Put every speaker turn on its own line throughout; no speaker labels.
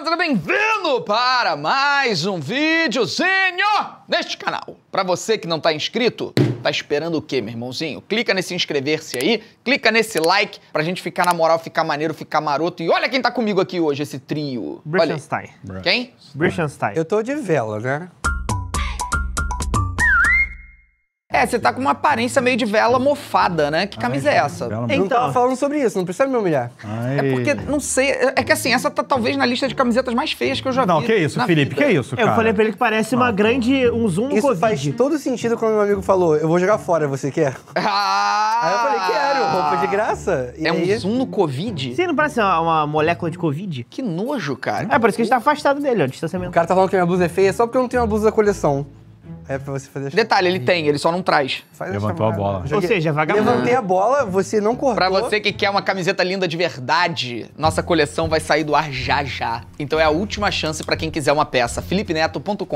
galera, bem-vindo para mais um videozinho neste canal. Para você que não tá inscrito, tá esperando o quê, meu irmãozinho? Clica nesse inscrever-se aí, clica nesse like pra gente ficar na moral, ficar maneiro, ficar maroto. E olha quem tá comigo aqui hoje, esse trio. Brichenstein. Quem?
Brichenstein. Eu tô de vela,
né? É, você tá com uma aparência meio de vela mofada, né? Que camisa é Ai, é essa? Então, falando sobre isso, não precisa me humilhar. Ai. É porque, não sei, é, é que assim, essa tá talvez na lista de camisetas mais feias que eu já vi. Não, que isso, Felipe, vida. que isso, cara? Eu falei pra ele que parece uma grande, um zoom isso Covid. faz
todo sentido quando meu amigo falou, eu vou jogar fora, você quer? Ah! Aí eu falei, quero, roupa de graça. E é aí... um zoom
no Covid? Sim, não parece uma, uma, molécula de Covid? Que nojo, cara. É, por isso que a gente tá afastado dele, ó, distanciamento. O cara tá falando que minha blusa é feia só porque eu não tenho uma blusa da coleção. É pra você fazer a Detalhe, ele tem, ele só não traz. Faz Levantou a, a bola. Ou seja, vagabundo. Levantei a bola, você não cortou. Pra você que quer uma camiseta linda de verdade, nossa coleção vai sair do ar já já. Então é a última chance pra quem quiser uma peça. felipeneto.com.br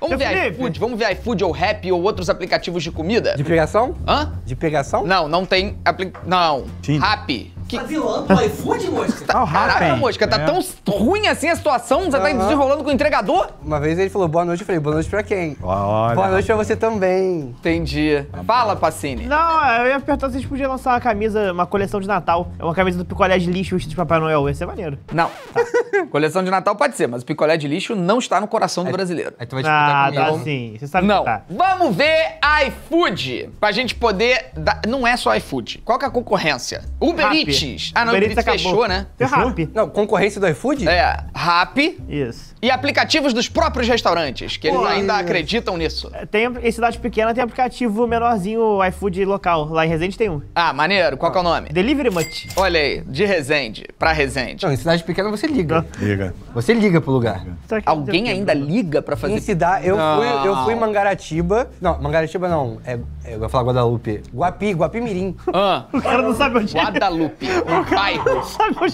Vamos ver iFood, vamos ver iFood ou Rap ou outros aplicativos de comida? De pegação? Hã? De pegação? Não, não tem... Apli... Não. Rap.
Que... Tá vilando
o iFood, Mosca? Tá, caraca, Mosca, tá é. tão ruim assim a situação? Você tá desenrolando com o entregador? Uma vez ele falou boa noite, eu falei boa noite pra quem? Olha. Boa noite pra você também. Entendi. Tá Fala, Pacini. Não, eu ia perguntar se a gente podia lançar uma camisa, uma coleção de Natal. É uma camisa do picolé de lixo vestido de Papai Noel. Ia ser é maneiro. Não. Tá. coleção de Natal pode ser, mas o picolé de lixo não está no coração do é, brasileiro. Aí tu vai disputar ah, tá sim. Você sabe Não. Tá. Vamos ver iFood. Pra gente poder... Dar... Não é só iFood. Qual que é a concorrência? Uber Eats. Ah, não, Uber Eats acabou. fechou, né? Tem Rap. Não, concorrência do iFood? É, Rap. Isso. E aplicativos dos próprios restaurantes, que eles Pô, ainda isso. acreditam nisso. Tem, em cidade pequena tem aplicativo menorzinho, iFood local. Lá em Resende tem um. Ah, maneiro. Qual que é o nome? Delivery Much. Olha aí, de Resende pra Resende. Não, em cidade pequena você liga. Liga. Você liga pro lugar. Alguém ainda liga pra fazer... Em cidade... Eu fui, eu fui em Mangaratiba... Não, Mangaratiba não. É, é eu ia falar Guadalupe. Guapi, Guapimirim. Ah. O cara não sabe onde é. Guadalupe. Pairo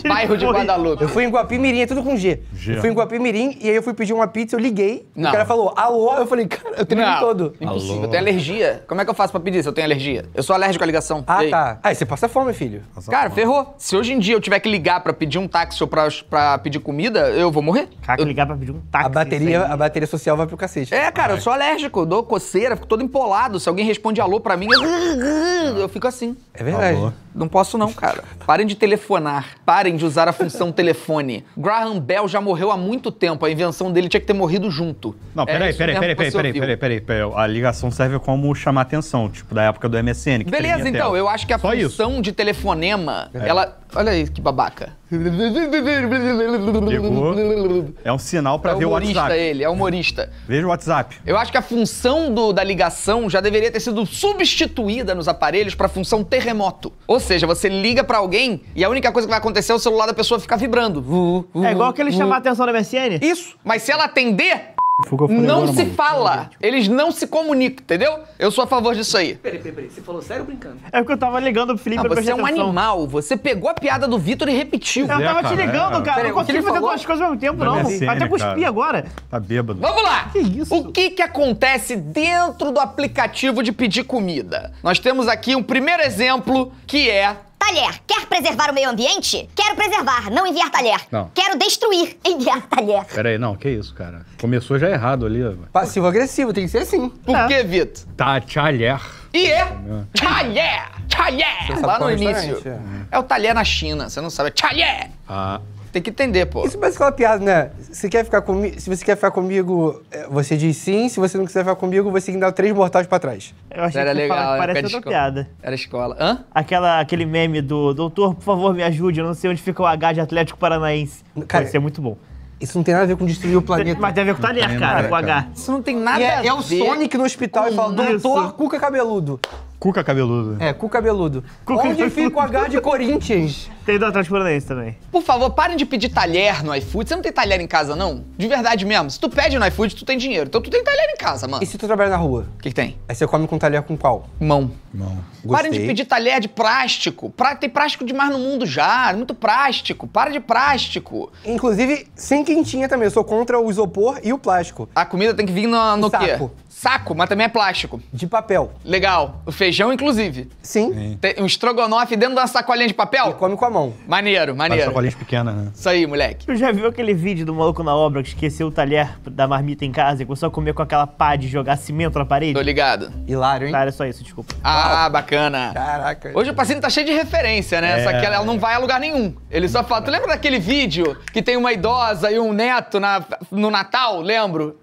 Bairro de Guadalupe. Eu fui em Guapimirim, é tudo com G. G. Eu fui em Guapimirim e aí eu fui pedir uma pizza, eu liguei. Não. O cara falou, alô? Eu falei, cara, eu tenho todo. Impossível, alô. eu tenho alergia. Como é que eu faço pra pedir se eu tenho alergia? Eu sou alérgico à ligação. Ah, tá. Aí você passa fome, filho. Passa cara, fome. ferrou. Se hoje em dia eu tiver que ligar pra pedir um táxi ou pra, pra pedir comida, eu vou morrer. Cara, eu... ligar pra pedir um táxi. A bateria, a bateria social vai pro cacete. É, cara, Ai. eu sou alérgico, eu dou coceira, fico todo empolado. Se alguém responde alô pra mim, eu, eu fico assim. É verdade. Alô. Não posso não, cara. Parem de telefonar. Parem de usar a função telefone. Graham Bell já morreu há muito tempo. A invenção dele tinha que ter morrido junto. Não, é peraí, peraí, peraí, peraí, peraí, peraí,
peraí, peraí. A ligação serve como chamar atenção, tipo, da época do MSN. Beleza, então. Eu acho
que a Só função isso. de telefonema, é. ela... Olha aí que babaca.
É um sinal para é ver o WhatsApp. ele,
é humorista. Veja o WhatsApp. Eu acho que a função do, da ligação já deveria ter sido substituída nos aparelhos para função terremoto. Ou seja, você liga para alguém e a única coisa que vai acontecer é o celular da pessoa ficar vibrando. É igual que ele uhum. chamar a atenção da MSN? Isso. Mas se ela atender, não se mano. fala. Eles não se comunicam, entendeu? Eu sou a favor disso aí. Peraí,
peraí, peraí. Você falou sério ou brincando?
É porque eu tava ligando pro Felipe ah, pra Você é um atenção. animal. Você pegou a piada do Vitor e repetiu. Eu tava te ligando, é. cara. Peraí, não consigo fazer falou? duas coisas ao mesmo tempo, não. É Até cuspi agora.
Tá bêbado. Vamos
lá. Que isso? O que que acontece dentro do aplicativo de pedir comida?
Nós temos aqui um primeiro exemplo que é Talher. Quer preservar o meio ambiente? Quero preservar, não enviar talher. Não. Quero destruir, enviar talher.
Peraí, não, que isso, cara. Começou já errado ali. Passivo-agressivo, tem que ser assim. Por tá. que, Vitor? Tá, talher.
E é
talher, talher. Lá no é início. É. é o talher na China, você não sabe. É talher. Ah. Tem que entender, pô. Isso parece é aquela piada, né? Se, quer ficar comi se você quer ficar
comigo, é, você diz sim. Se você não quiser ficar comigo, você tem que dar três mortais pra trás. Eu
achei era que legal, parece outra piada. Era escola. Hã? Aquela, aquele meme do doutor, por favor, me ajude, eu não sei onde fica o H de Atlético Paranaense. Cara, isso é muito bom. Isso não tem nada a ver com destruir o planeta. Mas tem a ver com o talher, cara, cara, com o H. Isso não tem nada é, a ver. É o Sonic no hospital e fala, doutor Cuca Cabeludo.
Cuca cabeludo. É, cu cabeludo. Cuca Onde cabeludo. fica o H de Corinthians? Tem do Atlético Paranaense também.
Por favor, parem de pedir talher no iFood. Você não tem talher em casa, não? De verdade mesmo. Se tu pede no iFood, tu tem dinheiro. Então tu tem talher em casa, mano. E se tu trabalha na rua? O que, que, tem? Aí você come com talher com qual? Mão. Mão. Gostei. Parem de pedir talher de plástico. Pra... Tem plástico demais no mundo já. É muito plástico. Para de plástico. Inclusive, sem quentinha também. Eu sou contra o isopor e o plástico. A comida tem que vir no, no Saco. quê? Saco, mas também é plástico. De papel. Legal. O feijão Feijão, inclusive. Sim. Tem um estrogonofe dentro da sacolinha de papel? come com a mão. Maneiro, maneiro. Uma sacolinha pequena, né? Isso aí, moleque. Tu já viu aquele vídeo do maluco na obra que esqueceu o talher da marmita em casa e começou a comer com aquela pá de jogar cimento na parede? Tô ligado. Hilário, hein? Cara, é só isso, desculpa. Ah, Uau. bacana. Caraca. Hoje o paciente tá cheio de referência, né? É, Só que ela, é. ela não vai a lugar nenhum. Ele só fala. Tu lembra daquele vídeo que tem uma idosa e um neto na, no Natal? Lembro?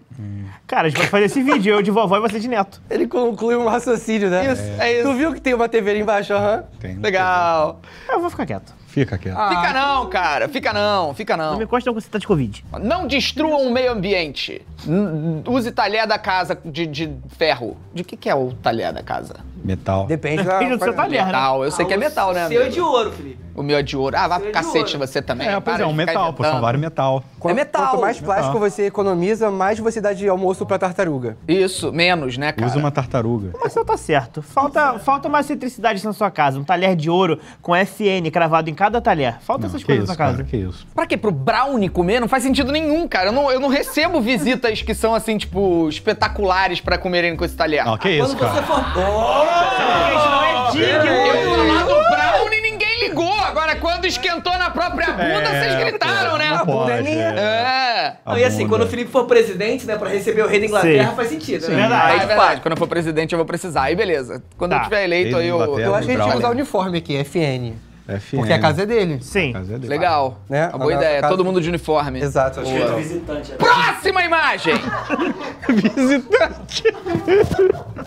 Cara, a gente vai fazer esse vídeo, eu de vovó e você de neto. Ele conclui um raciocínio, né? Isso, é, isso. Tu viu que tem uma TV ali embaixo, aham? Uhum. Tem. Legal. TV. Eu vou ficar quieto.
Fica quieto. Ah,
fica não, cara. Fica não, fica não. Não me encosta
quando você tá de Covid.
Não destruam o meio ambiente. Use talher da casa de, de ferro. De que que é o talher da casa? Metal. Depende, da, do seu talher, né? É ah, metal. né? Eu sei ah, que é metal, né? O seu é de ouro, Felipe. O meu é de ouro. Ah, vai é pro cacete você também. É, pois é, um metal, pô, são vários
metal. Quanto, é metal.
Quanto mais plástico metal. você economiza, mais você dá de almoço pra tartaruga. Isso, menos, né, cara? Usa
uma tartaruga.
Mas eu tá certo. Falta, é. falta mais centricidade na sua casa. Um talher de ouro com FN cravado em cada talher. Falta não, essas coisas isso, na casa. Cara, que isso. Pra quê? Pro brownie comer? Não faz sentido nenhum, cara. Eu não, eu não recebo visitas que são, assim, tipo, espetaculares pra comerem com esse talher. Não, que ah, isso, quando cara.
Quando
você for não é
Eu falar do e ninguém ligou. Agora, quando esquentou na própria é, bunda, vocês gritaram, né? A bunda é minha. É. é. Não, e assim, quando o Felipe for presidente, né, pra receber o rei da Inglaterra, Sim. faz sentido, Sim. né? Verdade. Ah, é aí, é verdade. Quando eu for presidente, eu vou precisar. Aí, beleza. Quando tá. eu tiver eleito, aí eu... Eu acho que a gente vai usar o
uniforme aqui, FN. FM. Porque a casa é dele. Sim. É dele.
Legal. Né? Uma boa ideia. Todo é mundo de uniforme. Exato. Acho Boa. que é. visitante. É. Próxima imagem! visitante.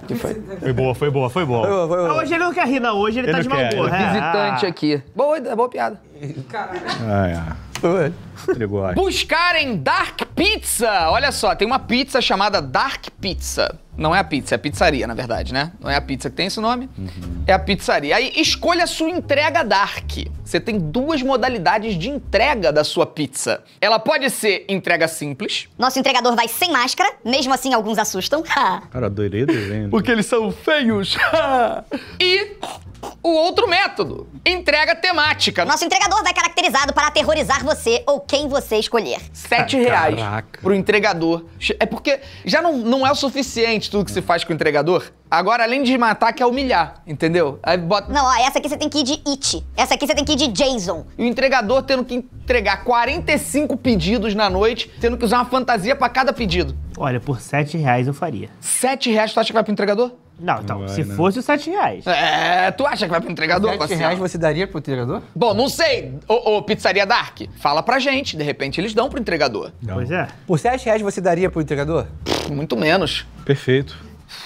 que foi?
foi boa, foi boa, foi boa. Foi boa, foi boa. Ah, hoje
ele não quer rir, não. Hoje ele, ele tá de mau humor. Visitante ah. aqui. Boa, boa piada. Caralho.
Ah, é. Boa. Ligou,
Buscarem Dark Pizza. Olha só, tem uma pizza chamada Dark Pizza. Não é a pizza, é a pizzaria, na verdade, né? Não é a pizza que tem esse nome, uhum. é a pizzaria. Aí escolha a sua entrega Dark. Você tem duas modalidades de entrega da sua pizza. Ela pode ser entrega simples.
Nosso entregador vai sem máscara, mesmo assim alguns assustam.
Cara, doido, desenho. Porque eles são feios.
e o outro método, entrega temática. Nosso entregador vai caracterizado para aterrorizar você ou quem você escolher. Sete reais caraca. pro entregador.
É porque já não, não é o suficiente tudo que se faz com o entregador. Agora, além de matar, quer humilhar, entendeu? Aí bota... Não, ó, essa aqui você tem que ir de It. Essa aqui você tem que ir de Jason. E o entregador tendo que entregar 45 pedidos na noite, tendo que usar uma fantasia para cada pedido. Olha, por sete reais eu faria. Sete reais tu acha que vai pro entregador? Não, então, vai, se fosse os 7 reais. É, tu acha que vai pro entregador? 7 reais você daria pro entregador? Bom, não sei. Ô, ô, Pizzaria Dark, fala pra gente. De repente eles dão pro entregador. Não. Pois é. Por 7 reais você daria pro entregador? Pff, muito menos. Perfeito.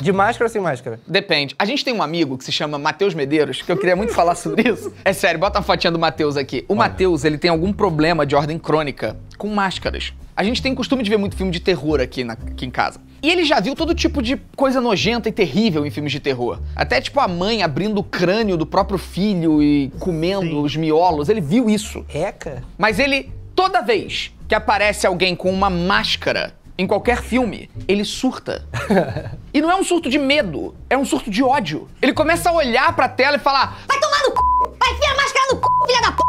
De máscara ou sem máscara? Depende. A gente tem um amigo que se chama Matheus Medeiros, que eu queria muito falar sobre isso. É sério, bota uma fotinha do Matheus aqui. O Matheus, ele tem algum problema de ordem crônica com máscaras. A gente tem costume de ver muito filme de terror aqui, na, aqui em casa. E ele já viu todo tipo de coisa nojenta e terrível em filmes de terror. Até tipo a mãe abrindo o crânio do próprio filho e comendo Sim. os miolos. Ele viu isso. Eca. Mas ele, toda vez que aparece alguém com uma máscara em qualquer filme, ele surta. e não é um surto de medo, é um surto de ódio. Ele começa a olhar pra tela e falar: Vai tomar no c, vai enfiar a máscara no c, filha da p.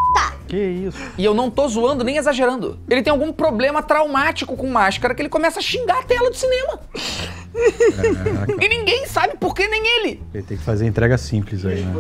Que isso? E eu não tô zoando nem exagerando. Ele tem algum problema traumático com máscara que ele começa a xingar a tela do cinema. Caraca. E ninguém sabe por que, nem ele.
Ele tem que fazer entrega simples aí, né?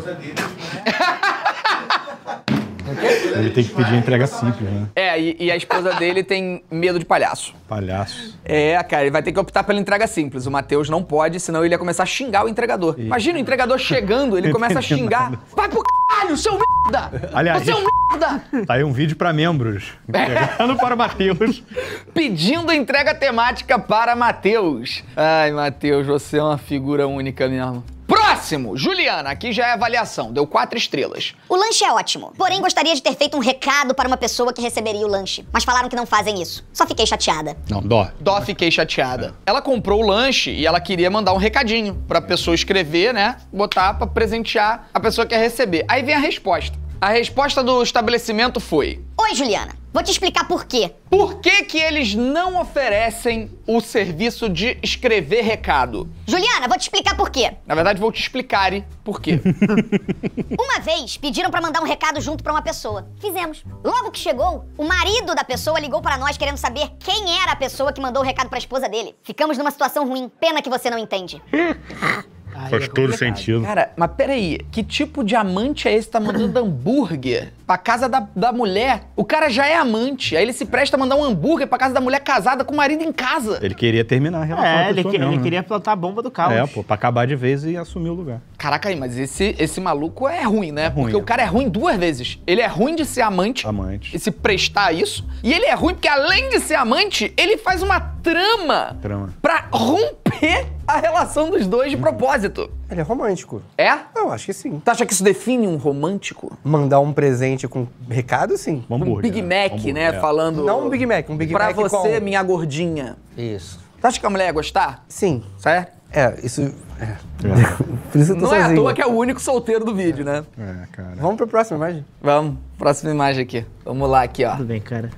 Ele tem que pedir entrega simples, né? É, e, e a esposa dele tem medo de palhaço.
Palhaço.
É, cara, ele vai ter que optar pela entrega simples. O Matheus não pode, senão ele ia começar a xingar o entregador. Imagina o entregador chegando, ele começa a xingar. Vai pro c... Caralho, seu merda! Aliás, você é um merda!
Tá aí um vídeo para membros. Entregando
para Matheus. Pedindo entrega temática para Matheus. Ai, Matheus, você é uma figura única mesmo. Próximo! Juliana, aqui já é avaliação, deu quatro estrelas.
O lanche é ótimo, porém gostaria de ter feito um recado para uma pessoa que receberia o lanche. Mas falaram que não fazem isso. Só fiquei chateada.
Não, dó. Dó fiquei chateada. É. Ela comprou o lanche e ela queria mandar um recadinho pra pessoa escrever, né? Botar pra presentear a pessoa que ia receber. Aí vem a resposta. A resposta do estabelecimento foi: Oi, Juliana. Vou te explicar por quê. Por que, que eles não oferecem o serviço de escrever recado? Juliana, vou te explicar por quê. Na verdade, vou te explicar por quê.
uma vez pediram para mandar um recado junto para uma pessoa. Fizemos. Logo que chegou, o marido da pessoa ligou para nós querendo saber quem era a pessoa que mandou o recado para a esposa dele. Ficamos numa situação ruim. Pena que você não entende. Faz é todo sentido. Cara,
mas peraí, que tipo de amante é esse que tá mandando hambúrguer pra casa da, da mulher. O cara já é amante. Aí ele se presta a mandar um hambúrguer pra casa da mulher casada com o marido em casa.
Ele queria terminar a relação. É, ele, que, mesmo, ele né? queria
plantar a bomba do caos. É,
pô, pra acabar de vez e assumir o lugar.
Caraca, aí, mas esse, esse maluco é ruim, né? É ruim, porque é. o cara é ruim duas vezes. Ele é ruim de ser amante. Amante. E se prestar a isso. E ele é ruim porque, além de ser amante, ele faz uma trama. Trama. Pra romper a relação dos dois de propósito. Ele é romântico. É? Ah, eu acho que sim. Tu tá acha que isso define um romântico? Mandar um presente com recado, sim. Um Um Big né? Mac, né? é. Falando. Não um Big Mac, um Big pra Mac Pra você, minha gordinha. Isso. Tu acha que a mulher ia gostar? Sim. Certo? É, isso. É. é. Por isso eu tô Não é à toa que é o único solteiro do vídeo, né? É, cara. Vamos pro próximo, imagem. Vamos, próxima imagem aqui. Vamos lá, aqui, ó. Tudo bem, cara.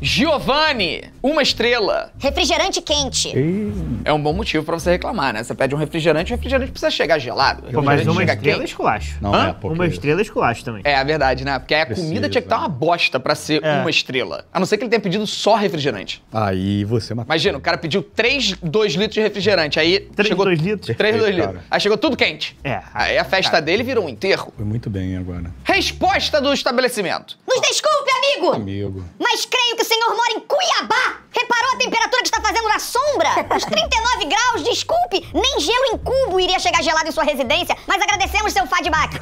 Giovanni,
uma estrela. Refrigerante quente. É um bom motivo pra você reclamar, né? Você pede um refrigerante, o refrigerante precisa chegar gelado. Pô, mas uma estrela é quente. esculacho. Não Hã? é Uma estrela é esculacho também. É, a é verdade, né? Porque aí a comida tinha que estar uma bosta pra ser É. uma estrela. A não ser que ele tenha pedido só refrigerante.
Aí você matou.
Imagina, o cara pediu 3, 2 litros de refrigerante. Aí Três, chegou... litros? 3, 2 litros. Aí chegou tudo quente. É. Aí a festa dele virou um enterro.
Foi muito bem agora.
Resposta do estabelecimento. Nos desculpe,
amigo! Amigo. Mas creio que o senhor mora em Cuiabá! Reparou a temperatura que está fazendo na sombra? Os 39 graus, desculpe! Nem gelo em cubo iria chegar gelado em sua residência, mas agradecemos seu Fadback.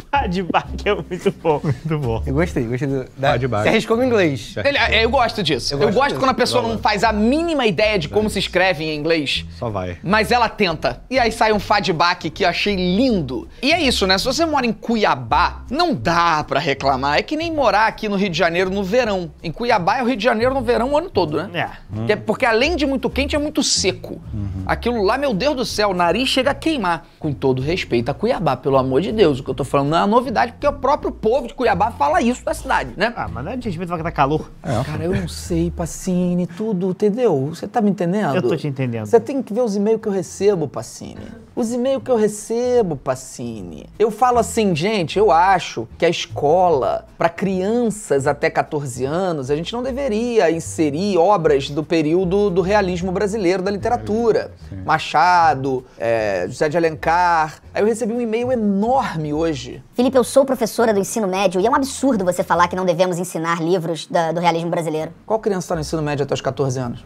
Radback é muito bom. Muito bom. Eu gostei, gostei do. Da, Radback. Ah, se arriscou no inglês. Ele,
é, eu gosto disso. Eu, eu gosto, gosto quando a pessoa não faz a mínima ideia de como se escreve em inglês. Só vai. Mas ela tenta. E aí sai um fadback que eu achei lindo. E é isso, né? Se você mora em Cuiabá, não dá para reclamar. É que nem morar aqui no Rio de Janeiro no verão. Em Cuiabá é o Rio de Janeiro no verão o ano todo, né? É. Uhum. é. Porque além de muito quente, é muito seco. Uhum. Aquilo lá, meu Deus do céu, o nariz chega a queimar. Com todo respeito a Cuiabá, pelo amor de Deus. O que eu tô falando não é uma novidade, porque o próprio povo de Cuiabá fala isso da cidade, né? Ah, mas não é de respeito vai tá calor. É. Cara, eu não sei, Pacini, tudo, entendeu? Você tá me entendendo? Eu tô te entendendo. Você tem que ver os e-mails que eu recebo, Pacini os e-mails que eu recebo, Pacini. Eu falo assim, gente, eu acho que a escola, para crianças até 14 anos, a gente não deveria inserir obras do período do realismo brasileiro da literatura. Sim. Machado, é, José de Alencar.
Aí eu recebi um e-mail enorme hoje. Felipe, eu sou professora do ensino médio e é um absurdo você falar que não devemos ensinar livros da, do realismo brasileiro. Qual criança está no ensino médio até os 14 anos?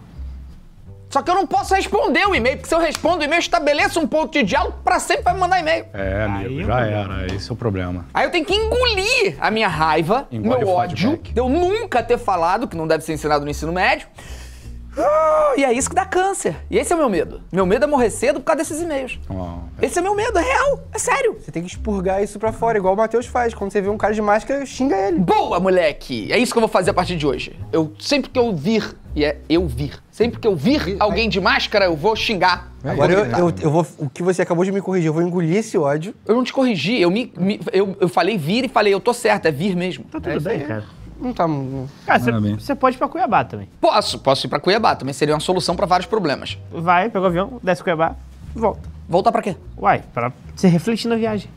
Só que eu não posso responder o e-mail, porque se eu respondo o e-mail, estabeleço um ponto de diálogo, para sempre vai me mandar e-mail.
É, amigo, é já era. Esse é o problema.
Aí eu tenho que engolir a minha raiva, Engole meu ódio, de eu nunca ter falado, que não deve ser ensinado no ensino médio. Ah, e é isso que dá câncer. E esse é o meu medo. Meu medo é morrer cedo por causa desses e-mails. Uau. Esse é meu medo, é real, é sério. Você tem que expurgar isso pra fora, igual o Matheus faz. Quando você vê um cara de máscara, xinga ele. Boa, moleque! É isso que eu vou fazer a partir de hoje. Eu sempre que eu vir, e é eu vir, sempre que eu vir alguém de máscara, eu vou xingar. É, Agora eu, eu,
eu vou. O que você acabou de me corrigir, eu vou engolir
esse ódio. Eu não te corrigi, eu me, me- eu, eu falei vir e falei, eu tô certo, é vir mesmo. Tá tudo é bem, cara.
Não tá. Ah, Cara,
você pode ir pra Cuiabá também. Posso, posso ir pra Cuiabá também. Seria uma solução pra vários problemas. Vai, pega o avião, desce Cuiabá, volta. Voltar pra quê? Uai, pra você refletir na viagem.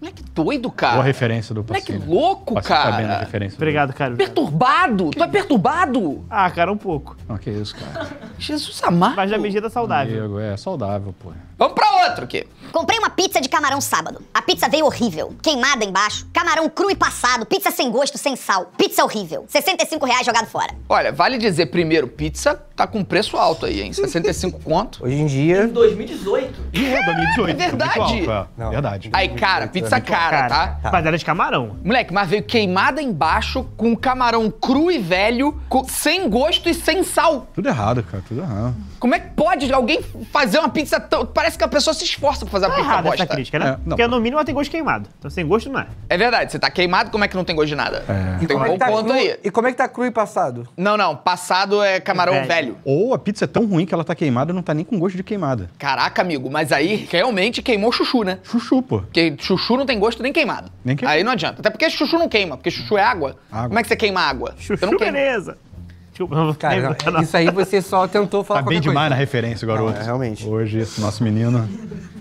Moleque doido, cara. Boa
referência do Moleque que louco, Pacino cara. Tá bem na referência. Obrigado, cara.
Perturbado. Tu é perturbado? Ah, cara, um pouco. Não, que isso, cara.
Jesus amado. Mas na medida saudável. é saudável, pô. Vamos pra outro aqui. Comprei uma pizza de camarão sábado. A pizza veio horrível. Queimada embaixo, camarão cru e passado, pizza sem gosto, sem sal. Pizza horrível. 65 reais jogado fora.
Olha, vale dizer primeiro pizza, tá com preço alto aí, hein? 65 conto. Hoje em dia. Em 2018. É, 2018. É verdade. Alto, é.
Não, verdade. Aí, cara, pizza cara, tá? cara, tá? Mas era de camarão.
Moleque, mas veio queimada embaixo, com camarão cru e velho, com... sem gosto e sem sal. Tudo errado,
cara, tudo errado.
Como é que pode alguém fazer uma pizza tão. Parece que a pessoa se esforça pra fazer tá uma pizza bosta. Essa crítica, né? É, não. Porque no mínimo ela tem gosto queimado. Então sem gosto não é. É verdade, você tá queimado, como é que não tem gosto de nada?
É. Tem um é bom é tá ponto cru... aí.
E como é que tá cru e passado? Não, não, passado é camarão é, velho. velho.
Ou a pizza é tão ruim que ela tá queimada e não tá nem com gosto de queimada.
Caraca, amigo, mas aí realmente queimou chuchu, né? Chuchu, pô. Porque chuchu não tem gosto nem queimado. Nem queimado. Aí não adianta. Até porque chuchu não queima, porque chuchu é água. água. Como é que você queima água? Chuchu, não queima. beleza. Cara, isso aí você só tentou falar tá bem demais coisa. na referência, garoto. Não, é,
realmente. Hoje, esse nosso menino,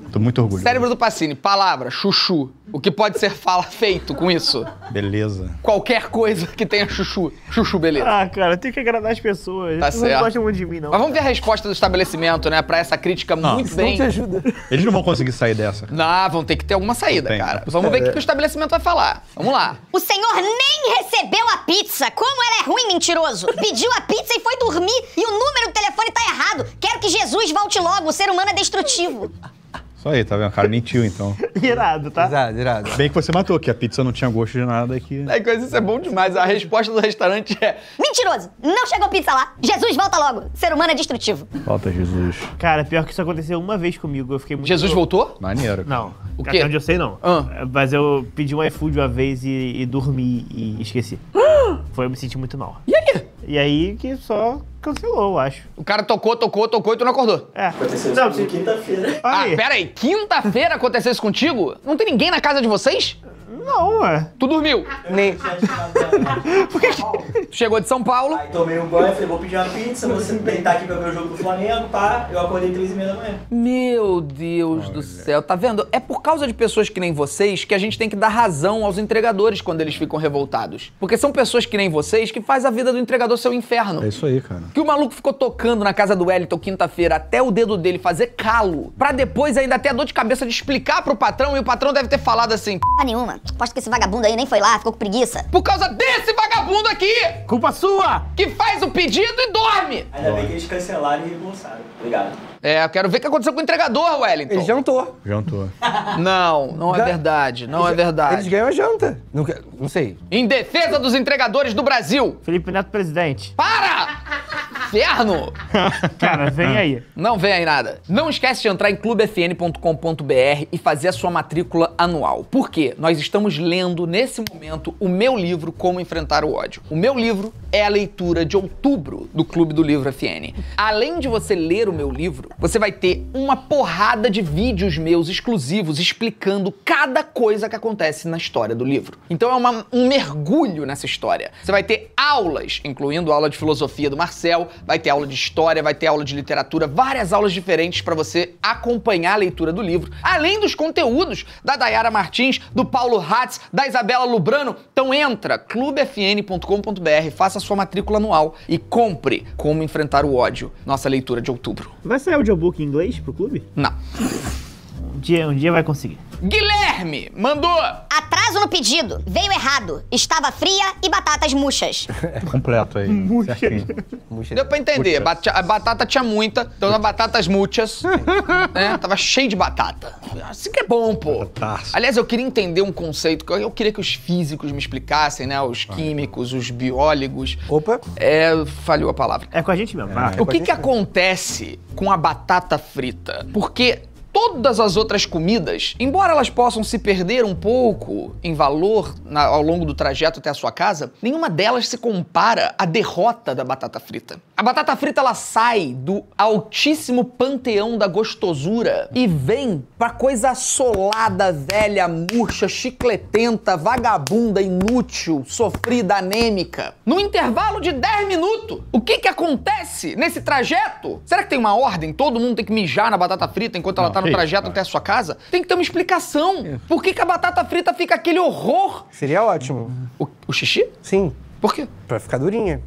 tô muito orgulhoso. Cérebro
do Pacini, palavra, chuchu. O que pode ser fala feito com isso? Beleza. Qualquer coisa que tenha chuchu. Chuchu, beleza. Ah, cara, tem que agradar as pessoas. Tá certo. não gostam muito de mim, não. Mas vamos ver a resposta do estabelecimento, né? Pra essa crítica não, muito bem. Não te ajuda.
Eles não vão conseguir sair dessa. Não, vão ter que ter alguma saída, tem. cara.
Vamos é, ver o é. que, o
estabelecimento vai falar. Vamos lá. O senhor nem recebeu a pizza. Como ela é ruim, mentiroso. Pediu a pizza e foi dormir. E o número do telefone tá errado. Quero que Jesus volte logo. O ser humano é destrutivo.
Isso aí, tá vendo? O cara mentiu, então.
irado, tá? Irado, irado.
Bem que você matou, que a pizza não tinha gosto de nada e que... É,
coisa, isso é bom demais. A resposta do restaurante é... Mentiroso! Não chegou pizza lá! Jesus, volta logo! Ser humano é destrutivo.
Volta, Jesus. Cara, pior que isso aconteceu uma vez comigo. Eu fiquei muito... Jesus louco. voltou? Maneiro. Não. O quê? Até onde eu sei, não. Ah. É, mas eu pedi um iFood uma vez e, e dormi e
esqueci. Foi, eu me senti muito mal. E
e aí que só cancelou, eu acho.
O cara tocou, tocou, tocou e tu não acordou. É. Aconteceu isso não, quinta-feira. Ah, pera aí, quinta-feira aconteceu isso contigo? Não tem ninguém na casa de vocês? Não, ué. Tu dormiu? Nem. Por que chegou de São Paulo? Aí tomei um banho, falei, vou pedir uma pizza, vou uhum. se deitar aqui
pra ver o jogo do Flamengo, pá. Eu acordei três e meia da manhã.
Meu Deus Olha. do céu, tá vendo? É por causa de pessoas que nem vocês que a gente tem que dar razão aos entregadores quando eles ficam revoltados. Porque são pessoas que nem vocês que faz a vida do entregador ser um inferno. É isso aí, cara. Que o maluco ficou tocando na casa do Wellington quinta-feira até o dedo dele fazer calo, pra depois ainda ter a dor de cabeça de explicar
pro patrão e o patrão deve ter falado assim... nenhuma. Aposto que esse vagabundo aí nem foi lá, ficou com preguiça. Por causa desse vagabundo aqui! Culpa sua! Que faz o pedido e dorme! Ainda bem que eles cancelaram e reembolsaram. Obrigado.
É, eu quero ver o que aconteceu com o entregador, Wellington. Ele jantou. Jantou. Não, não é verdade, não é verdade. Eles ganham a janta.
Não, não sei.
Em defesa dos entregadores do Brasil. Felipe Neto, presidente. Para! inferno! Cara, vem aí. Não vem aí nada. Não esquece de entrar em clubefn.com.br e fazer a sua matrícula anual. Por quê? Nós estamos lendo nesse momento o meu livro Como Enfrentar o Ódio. O meu livro é a leitura de outubro do Clube do Livro FN. Além de você ler o meu livro, você vai ter uma porrada de vídeos meus exclusivos explicando cada coisa que acontece na história do livro. Então é uma, um mergulho nessa história. Você vai ter aulas, incluindo aula de filosofia do Marcel, vai ter aula de história, vai ter aula de literatura, várias aulas diferentes para você acompanhar a leitura do livro, além dos conteúdos da Dayara Martins, do Paulo Hatz, da Isabela Lubrano. Então entra clubefn.com.br, faça sua matrícula anual e compre Como Enfrentar o Ódio, nossa leitura de outubro. Vai sair audiobook em inglês pro clube? Não. Um dia, um dia vai
conseguir.
Guilherme mandou! Atraso no pedido. Veio errado. Estava fria e batatas murchas.
É completo aí. Murchas. Deu pra entender.
a
batata tinha muita, então as batatas murchas. né? Tava cheio de batata. Assim que é bom, pô. Batataço. Aliás, eu queria entender um conceito. Eu queria que os físicos me explicassem, né? Os químicos, os biólogos. Opa. É, falhou a palavra. É com a gente mesmo. É, é o que que acontece com a batata frita? Porque todas as outras comidas, embora elas possam se perder um pouco em valor na, ao longo do trajeto até a sua casa, nenhuma delas se compara à derrota da batata frita. A batata frita ela sai do altíssimo panteão da gostosura e vem pra coisa solada, velha, murcha, chicletenta, vagabunda, inútil, sofrida, anêmica. No intervalo de 10 minutos, o que que acontece nesse trajeto? Será que tem uma ordem? Todo mundo tem que mijar na batata frita enquanto Não. ela tá no o trajeto até a sua casa, tem que ter uma explicação. É. Por que, que a batata frita fica aquele horror? Seria ótimo. O, o xixi?
Sim. Por quê? Pra ficar durinha.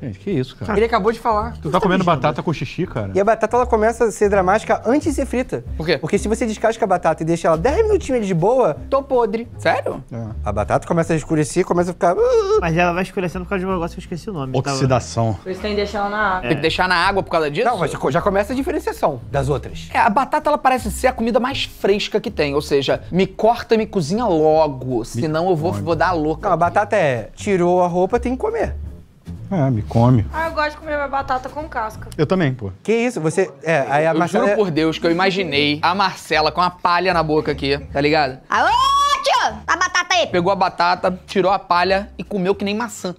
Gente, que isso, cara.
Ele acabou de falar. Tu tá comendo
batata com xixi, cara. E
a batata ela começa a ser dramática antes de ser frita. Por quê? Porque se você descasca a batata e deixa
ela 10 minutinhos de boa, tô podre. Sério? É. A batata começa a escurecer, começa a ficar. Uh. Mas ela vai escurecendo por causa de um negócio que eu esqueci o nome. Tá? Oxidação. Por
isso tem que deixar ela na água. É. Tem que deixar na água por causa disso? Não, mas já começa a diferenciação das outras. É, a batata ela parece ser a comida mais fresca que tem. Ou seja, me corta e me cozinha logo. Me... Senão eu vou, vou dar a louca. Não, a batata é tirou a roupa, tem que comer.
É, me come.
Ah, eu gosto de comer minha batata com casca. Eu
também, pô. Que isso? Você. É, aí a eu Marcela. Juro por Deus que eu imaginei
a Marcela com a palha na boca aqui, tá ligado? Alô! a batata aí? Pegou a batata, tirou a palha e comeu que nem maçã.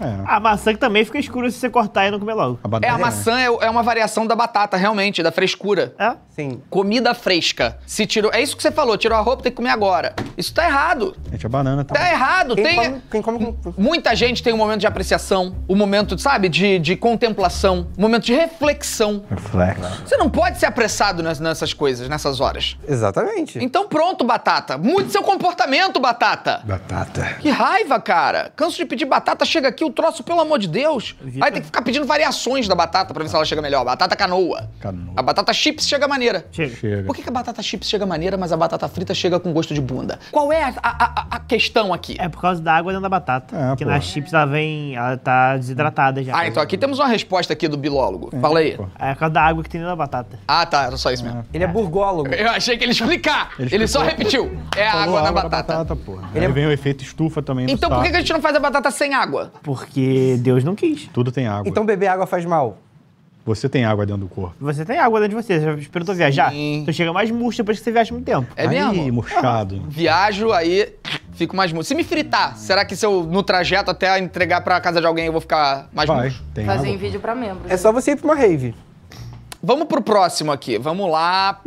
É. A maçã que também fica escura se você cortar e não comer logo. A é, a é. maçã é, é, uma variação da batata, realmente, da frescura. É? Sim. Comida fresca. Se tirou. É isso que você falou, tirou a roupa, tem que comer agora. Isso tá errado. Gente, a banana tá. Tá errado. Quem tem. Come, quem come... Muita gente tem um momento de apreciação, um momento, sabe, de, de contemplação, um momento de reflexão.
Reflexo.
Você não pode ser apressado nessas coisas, nessas horas.
Exatamente.
Então pronto, batata. Mude seu comportamento apartamento, Batata.
Batata.
Que raiva, cara. Canso de pedir batata, chega aqui o troço, pelo amor de Deus. Aí tem que ficar pedindo variações da batata pra ver se ela chega melhor. Batata canoa. canoa. A batata chips chega maneira. Chega. chega. Por que, que, a batata chips chega maneira, mas a batata frita chega com gosto de bunda? Qual é a, a, a questão aqui? É por causa da água dentro da batata. É, porque pô. na chips ela vem, ela tá desidratada já. Ah, então aqui temos uma resposta aqui do bilólogo. É, Fala aí. Pô. É por causa da água que tem dentro da batata. Ah, tá. Era só isso mesmo. É. Ele é burgólogo.
Eu achei que ele ia explicar. Ele, ele só repetiu. É a água, água na batata
batata. batata porra. Ele Aí é-
vem o efeito estufa também Então por que a gente
não faz a batata sem água?
Porque Deus não quis. Tudo tem água. Então beber água faz mal. Você tem água dentro do corpo.
Você tem água dentro de você, você já experimentou viajar? Sim. Então chega mais murcho depois que você viaja muito tempo. É Aí, mesmo? murchado. Viajo, aí fico mais murcho. Se me fritar, será que se eu, no trajeto até entregar pra casa de alguém, eu vou ficar mais Vai, murcho? tem Fazer água.
em vídeo pra membros. É só você ir pra uma rave.
Vamos pro próximo aqui. Vamos lá.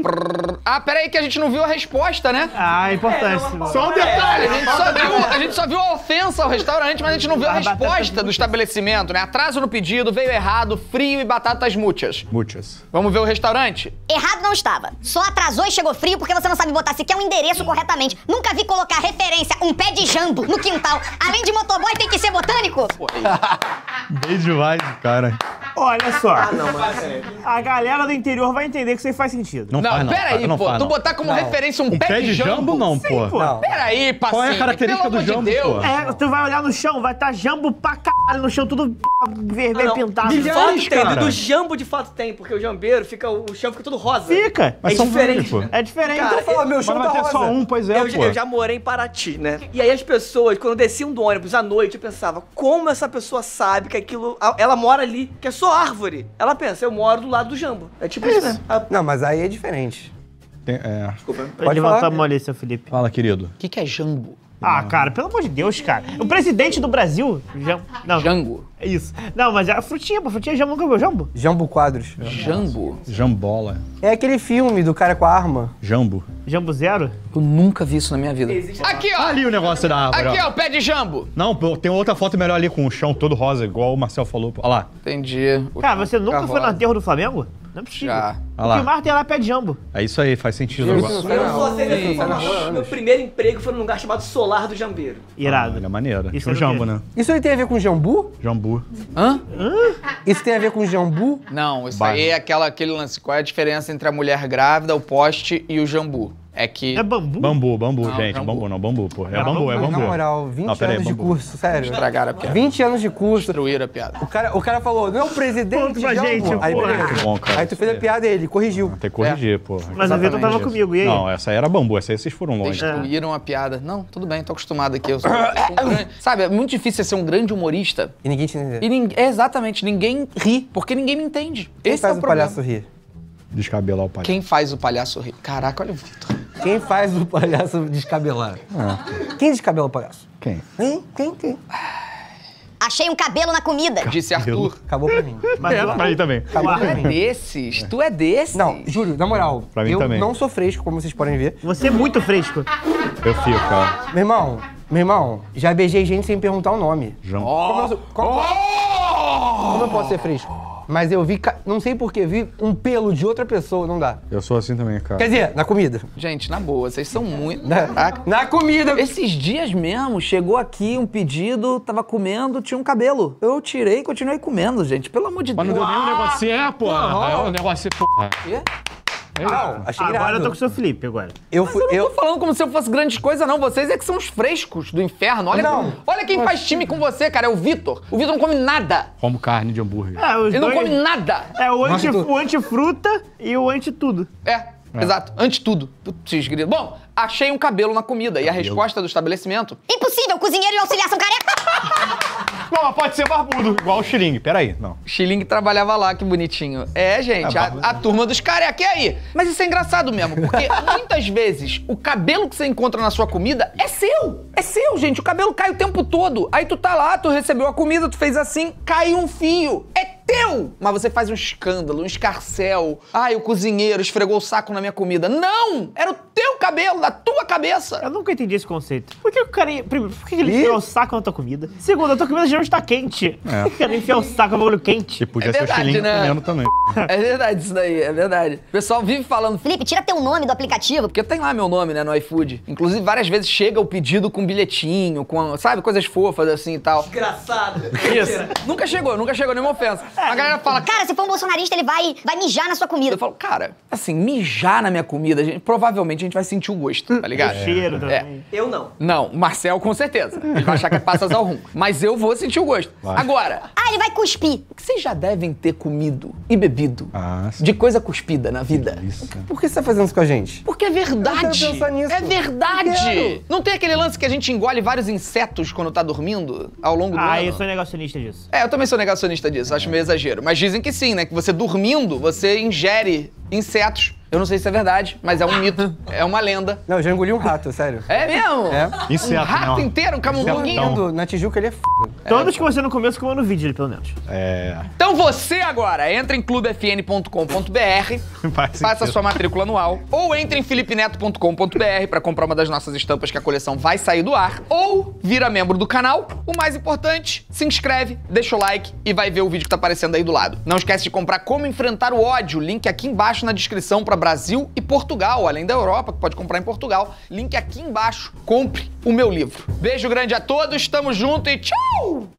Ah, peraí que a gente não viu a resposta, né? Ah, importante. É, só um detalhe. A gente só, viu, a gente só viu a ofensa ao restaurante, mas a gente não viu a ah, resposta do estabelecimento, né? Atraso no pedido, veio errado, frio e batatas
mútias. Mútias.
Vamos ver o restaurante? Errado não estava. Só atrasou e chegou frio porque você não sabe botar sequer o um endereço corretamente. Nunca vi colocar referência, um pé de jambo no quintal. Além de motoboy, tem que ser botânico.
Beijo mais, cara.
Olha só. Ah, não, mas... É. A galera galera do interior vai entender que isso aí faz sentido. Não, não faz, não, peraí, pô. Faz, tu botar como não. referência um, um
pé, pé de jambo, não, Sim, pô. Não. Peraí, parceiro. Qual é a característica do jambo, de É, tu vai olhar no chão, vai estar tá jambo pra caralho no chão, tudo vermelho pintado. de fato cara. do jambo de fato tem, porque o jambeiro fica, o chão fica tudo rosa. Fica. É Mas é diferente. é diferente. Cara, então fala, meu chão tá rosa. só um, pois é, eu, Eu já morei em Paraty, né? E aí as pessoas, quando desciam do ônibus à noite, eu pensava, como essa pessoa sabe que aquilo... Ela mora ali, que é só árvore. Ela pensa, eu moro do lado do jambo. Rambo. É tipo é isso, mesmo. A-
Não, mas aí é diferente. Tem- é. Desculpa. Pode Pode a mão ali, seu Felipe. Fala, querido. O que, que é jambo? Ah, cara, pelo amor de Deus, cara. O presidente do Brasil. Jam... Não, Jango. é isso. Não, mas é a frutinha, pô, frutinha é jambo nunca viu jambo? Jambo Quadros.
Jambo?
Jambola. É aquele filme do cara com a arma. Jambo.
Jambo zero?
Eu nunca vi isso na minha vida. Aqui, ó. Tá ali o negócio da árvore. Aqui, ó, o pé de jambo. Não, tem outra foto melhor ali com o chão todo rosa, igual o Marcel falou. Olha lá. Entendi. Cara, você nunca tá foi no aterro
do Flamengo? Não é possível. Já. O lá. Gilmar tem lá pé de jambo.
É isso aí, faz sentido agora. Eu
sou seleção informação. Meu primeiro emprego foi num lugar chamado Solar do Jambeiro.
Irado. é maneira. Isso é um jambo, né? Isso aí tem a ver com jambu? Jambu. Hã? Hã? Isso tem a ver com jambu? Não,
isso Bairro. aí é aquela, aquele lance. Qual é a diferença entre a mulher grávida, o poste e o jambu? É que. É
bambu? Bambu, bambu, não, gente. Bambu. bambu. não, bambu, pô. É não, bambu, é bambu. Na moral, 20 não, anos de
curso, sério. Estragaram a piada. 20 anos de curso. Destruíram a piada. O cara, o cara falou, não, é presidente. Ponto pra gente, aí, bom, cara. aí tu fez a piada
dele. ele corrigiu. Tem que corrigir, é. Mas Mas verdade Vitor tava comigo, e aí? Não, essa era bambu, essa aí vocês foram longe. Destruíram
a piada. Não, tudo bem, tô acostumado aqui. Eu sou, um grande... Sabe, é muito difícil ser um grande humorista.
E ninguém te entende.
E é, exatamente, ninguém ri, porque ninguém me entende. Quem Esse é faz é o, o palhaço rir? Descabelar o palhaço. Quem faz o palhaço rir? Caraca, olha o Vitor. Quem
faz o palhaço descabelado? Ah. Quem descabela o palhaço? Quem? Hein? Quem? Quem? Achei um cabelo na comida. Disse Arthur. Acabou pra mim. Mas é, pra mim também. Acabou tu mim. é desses? Tu é desses?
Não, juro, na moral. Pra mim eu também. não sou fresco, como vocês podem ver. Você é muito fresco.
Eu fico, cara.
Meu irmão, meu irmão, já beijei gente sem perguntar o nome.
João. Como, eu, como, oh.
como eu posso ser fresco? mas eu vi, não sei porquê, vi um pelo de outra pessoa, não dá.
Eu sou assim também, cara. Quer dizer,
na comida. Gente, na boa, vocês são muito. Na, na comida! Esses dias mesmo, chegou aqui um pedido, tava comendo, tinha um cabelo. Eu tirei e continuei comendo, gente. Pelo amor de Deus. Mas não deu nem um negócio, é, porra. É um
negócio, porra. Quê? É não, achei Agora irado. eu tô com o seu Felipe agora. Eu, fui, eu não
eu... tô falando como se eu fosse grande coisa, não. Vocês é que são os frescos do inferno. Olha, não. olha quem faz time com você, cara. É o Vitor. O Vitor não come nada.
Como carne de hambúrguer. É,
Ele dois... não come nada. É o, anti, fruta antifruta e o anti-tudo. É, é. Exato, antes tudo.
Putz, Bom,
achei um cabelo na comida cabelo. e a resposta do estabelecimento. Impossível, cozinheiro e auxiliar são careca! Não, pode ser barbudo, igual o Xiling. Peraí, não. Xiling trabalhava lá, que bonitinho. É, gente, é a, a turma dos careca. E aí? Mas isso é engraçado mesmo, porque muitas vezes o cabelo que você encontra na sua comida é seu. É seu, gente. O cabelo cai o tempo todo. Aí tu tá lá, tu recebeu a comida, tu fez assim, caiu um fio. É teu! Mas você faz um escândalo, um escarcel. Ai, o cozinheiro esfregou o saco na minha comida. Não! Era o teu! cabelo, da tua cabeça. Eu nunca entendi esse conceito. Por que o cara. Primeiro, por que ele enfiou o saco na tua comida? Segundo, a tua comida geralmente tá quente. É. Por que ele o saco no olho quente? E podia é verdade, o chilinho né? comendo também. É verdade isso daí, é verdade. O pessoal vive falando, Felipe, tira teu nome do aplicativo. Porque tem lá meu nome, né, no iFood. Inclusive, várias vezes chega o pedido com bilhetinho, com, sabe, coisas fofas assim e tal.
Desgraçado. Isso. nunca chegou, nunca chegou nenhuma ofensa. A é. galera fala, cara, se for um bolsonarista, ele vai, vai mijar na sua comida. Eu falo, cara,
assim, mijar na minha comida, gente, provavelmente a gente vai sentir o gosto, tá ligado? O cheiro é. também. É. Eu não. Não, o Marcel com certeza. Ele vai achar que é passas ao rumo. Mas eu vou sentir o gosto. Vai. Agora. Ah, ele vai cuspir. Vocês já devem ter comido e bebido ah, de coisa cuspida na vida. Isso. Por que você tá fazendo isso com a gente? Porque é verdade. Eu pensar nisso. É verdade. Não tem aquele lance que a gente engole vários insetos quando tá dormindo ao longo do ah, ano? Ah, eu sou
negacionista disso.
É, eu também sou negacionista disso. É. Acho meio exagero. Mas dizem que sim, né? Que você dormindo, você ingere insetos eu não sei se é verdade, mas é um mito, é uma lenda. Não,
eu já engoli um rato, sério. É mesmo? É. Inseto, é um rato não. inteiro, um é camundonguinho. Na Tijuca ele é f... É, Todos é. que você no começo comam no vídeo, pelo menos. É.
Então você agora entra em clubefn.com.br,
faça sua matrícula
anual, ou entre em felipeneto.com.br para comprar uma das nossas estampas que a coleção vai sair do ar, ou vira membro do canal. O mais importante, se inscreve, deixa o like e vai ver o vídeo que tá aparecendo aí do lado. Não esquece de comprar Como Enfrentar o Ódio, link aqui embaixo na descrição para para Brasil e Portugal, além da Europa, que pode comprar em Portugal. Link aqui embaixo. Compre o meu livro. Beijo grande a todos, tamo junto e tchau!